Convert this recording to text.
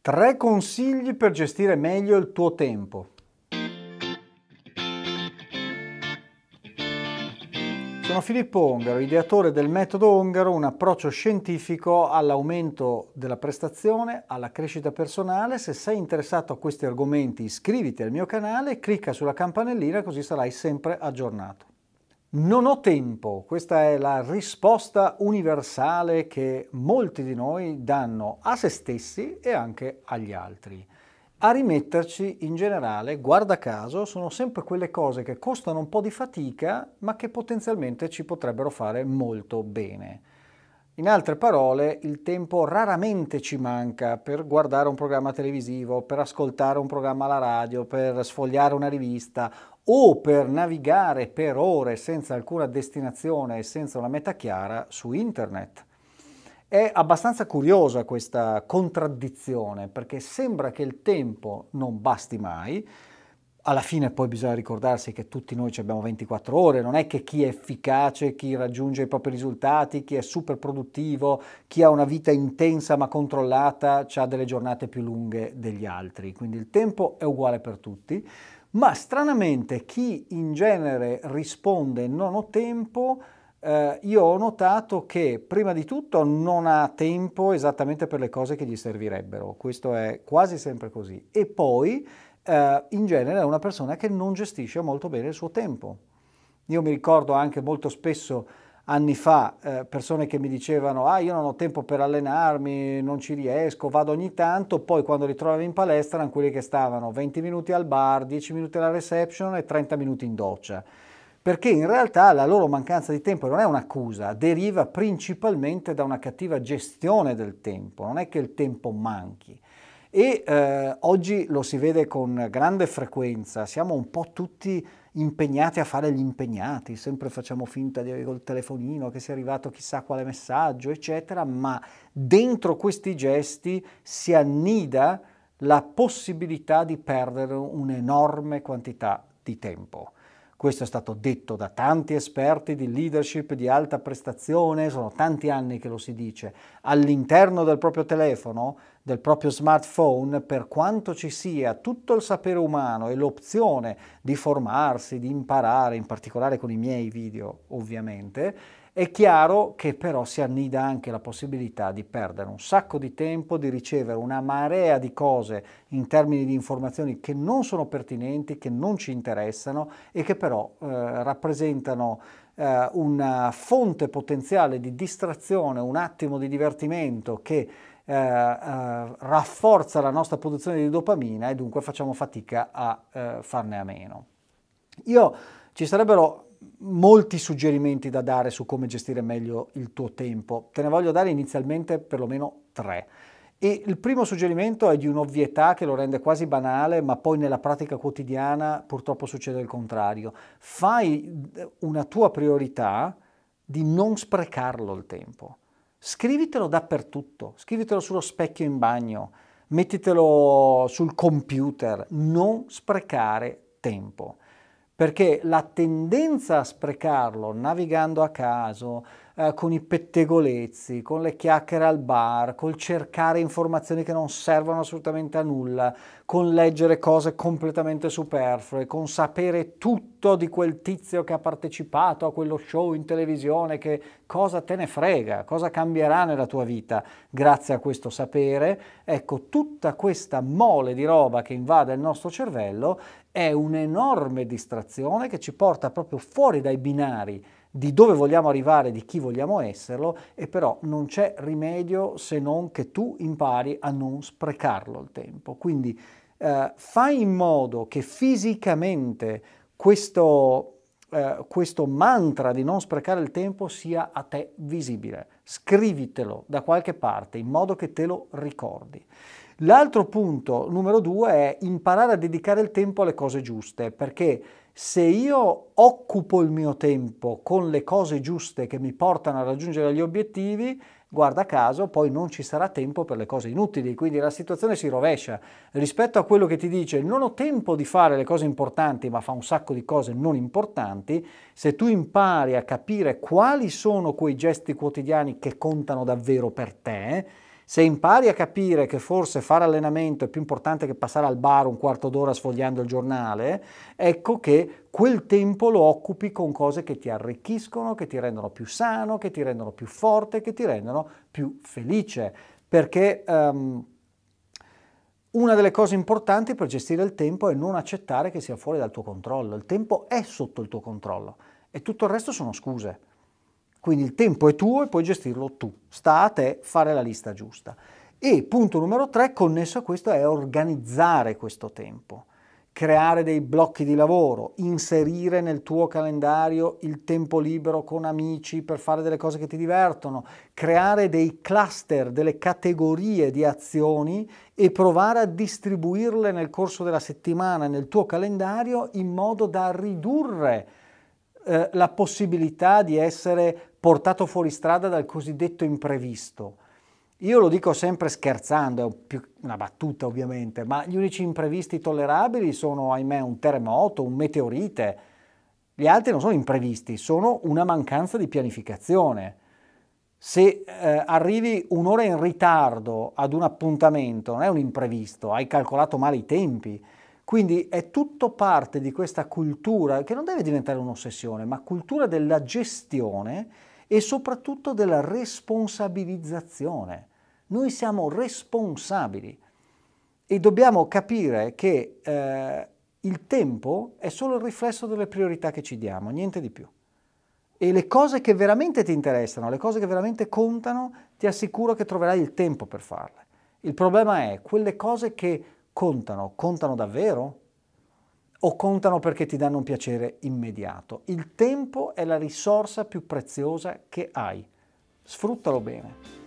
Tre consigli per gestire meglio il tuo tempo. Sono Filippo Ongaro, ideatore del metodo Ongaro, un approccio scientifico all'aumento della prestazione, alla crescita personale. Se sei interessato a questi argomenti iscriviti al mio canale, clicca sulla campanellina così sarai sempre aggiornato. Non ho tempo, questa è la risposta universale che molti di noi danno a se stessi e anche agli altri. A rimetterci in generale, guarda caso, sono sempre quelle cose che costano un po' di fatica ma che potenzialmente ci potrebbero fare molto bene. In altre parole, il tempo raramente ci manca per guardare un programma televisivo, per ascoltare un programma alla radio, per sfogliare una rivista o per navigare per ore senza alcuna destinazione e senza una meta chiara su internet. È abbastanza curiosa questa contraddizione perché sembra che il tempo non basti mai, alla fine poi bisogna ricordarsi che tutti noi abbiamo 24 ore, non è che chi è efficace, chi raggiunge i propri risultati, chi è super produttivo, chi ha una vita intensa ma controllata, ha delle giornate più lunghe degli altri, quindi il tempo è uguale per tutti ma stranamente chi in genere risponde non ho tempo, eh, io ho notato che prima di tutto non ha tempo esattamente per le cose che gli servirebbero, questo è quasi sempre così, e poi eh, in genere è una persona che non gestisce molto bene il suo tempo. Io mi ricordo anche molto spesso anni fa eh, persone che mi dicevano ah io non ho tempo per allenarmi, non ci riesco, vado ogni tanto, poi quando li trovavo in palestra erano quelli che stavano 20 minuti al bar, 10 minuti alla reception e 30 minuti in doccia. Perché in realtà la loro mancanza di tempo non è un'accusa, deriva principalmente da una cattiva gestione del tempo, non è che il tempo manchi e eh, oggi lo si vede con grande frequenza, siamo un po' tutti impegnati a fare gli impegnati, sempre facciamo finta di avere col telefonino che sia arrivato chissà quale messaggio, eccetera, ma dentro questi gesti si annida la possibilità di perdere un'enorme quantità di tempo. Questo è stato detto da tanti esperti di leadership di alta prestazione, sono tanti anni che lo si dice, all'interno del proprio telefono, del proprio smartphone, per quanto ci sia tutto il sapere umano e l'opzione di formarsi, di imparare, in particolare con i miei video ovviamente, è chiaro che però si annida anche la possibilità di perdere un sacco di tempo, di ricevere una marea di cose in termini di informazioni che non sono pertinenti, che non ci interessano e che però eh, rappresentano eh, una fonte potenziale di distrazione, un attimo di divertimento che eh, eh rafforza la nostra produzione di dopamina e dunque facciamo fatica a eh, farne a meno. Io ci sarebbero molti suggerimenti da dare su come gestire meglio il tuo tempo. Te ne voglio dare inizialmente perlomeno tre. E il primo suggerimento è di un'ovvietà che lo rende quasi banale, ma poi nella pratica quotidiana purtroppo succede il contrario. Fai una tua priorità di non sprecarlo il tempo. Scrivitelo dappertutto, scrivitelo sullo specchio in bagno, mettitelo sul computer, non sprecare tempo perché la tendenza a sprecarlo navigando a caso, eh, con i pettegolezzi, con le chiacchiere al bar, col cercare informazioni che non servono assolutamente a nulla, con leggere cose completamente superflue, con sapere tutto di quel tizio che ha partecipato a quello show in televisione, che cosa te ne frega, cosa cambierà nella tua vita grazie a questo sapere. Ecco, tutta questa mole di roba che invade il nostro cervello è un'enorme distrazione che ci porta proprio fuori dai binari di dove vogliamo arrivare, di chi vogliamo esserlo, e però non c'è rimedio se non che tu impari a non sprecarlo il tempo. Quindi eh, fai in modo che fisicamente questo, eh, questo mantra di non sprecare il tempo sia a te visibile. Scrivitelo da qualche parte in modo che te lo ricordi. L'altro punto, numero due, è imparare a dedicare il tempo alle cose giuste, perché se io occupo il mio tempo con le cose giuste che mi portano a raggiungere gli obiettivi, guarda caso poi non ci sarà tempo per le cose inutili, quindi la situazione si rovescia. Rispetto a quello che ti dice non ho tempo di fare le cose importanti ma fa un sacco di cose non importanti, se tu impari a capire quali sono quei gesti quotidiani che contano davvero per te, se impari a capire che forse fare allenamento è più importante che passare al bar un quarto d'ora sfogliando il giornale, ecco che quel tempo lo occupi con cose che ti arricchiscono, che ti rendono più sano, che ti rendono più forte, che ti rendono più felice. Perché um, una delle cose importanti per gestire il tempo è non accettare che sia fuori dal tuo controllo. Il tempo è sotto il tuo controllo e tutto il resto sono scuse. Quindi il tempo è tuo e puoi gestirlo tu. Sta a te fare la lista giusta. E punto numero tre, connesso a questo, è organizzare questo tempo. Creare dei blocchi di lavoro, inserire nel tuo calendario il tempo libero con amici per fare delle cose che ti divertono, creare dei cluster, delle categorie di azioni e provare a distribuirle nel corso della settimana nel tuo calendario in modo da ridurre eh, la possibilità di essere portato fuori strada dal cosiddetto imprevisto. Io lo dico sempre scherzando, è una battuta ovviamente, ma gli unici imprevisti tollerabili sono, ahimè, un terremoto, un meteorite. Gli altri non sono imprevisti, sono una mancanza di pianificazione. Se eh, arrivi un'ora in ritardo ad un appuntamento, non è un imprevisto, hai calcolato male i tempi. Quindi è tutto parte di questa cultura che non deve diventare un'ossessione, ma cultura della gestione e soprattutto della responsabilizzazione. Noi siamo responsabili e dobbiamo capire che eh, il tempo è solo il riflesso delle priorità che ci diamo, niente di più. E le cose che veramente ti interessano, le cose che veramente contano, ti assicuro che troverai il tempo per farle. Il problema è quelle cose che contano, contano davvero? o contano perché ti danno un piacere immediato. Il tempo è la risorsa più preziosa che hai. Sfruttalo bene.